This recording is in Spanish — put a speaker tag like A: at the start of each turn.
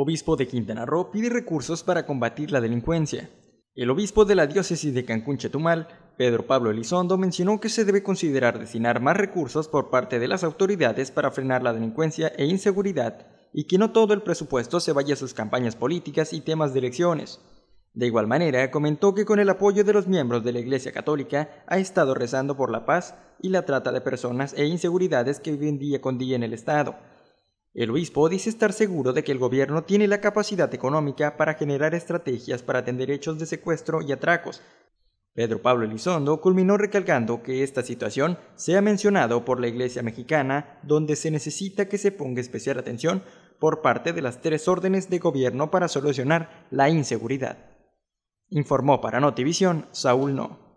A: obispo de Quintana Roo, pide recursos para combatir la delincuencia. El obispo de la diócesis de Cancún Chetumal, Pedro Pablo Elizondo, mencionó que se debe considerar destinar más recursos por parte de las autoridades para frenar la delincuencia e inseguridad y que no todo el presupuesto se vaya a sus campañas políticas y temas de elecciones. De igual manera, comentó que con el apoyo de los miembros de la Iglesia Católica ha estado rezando por la paz y la trata de personas e inseguridades que viven día con día en el Estado, el obispo dice estar seguro de que el gobierno tiene la capacidad económica para generar estrategias para atender hechos de secuestro y atracos. Pedro Pablo Elizondo culminó recalcando que esta situación sea mencionado por la Iglesia mexicana, donde se necesita que se ponga especial atención por parte de las tres órdenes de gobierno para solucionar la inseguridad. Informó para Notivision,
B: Saúl No.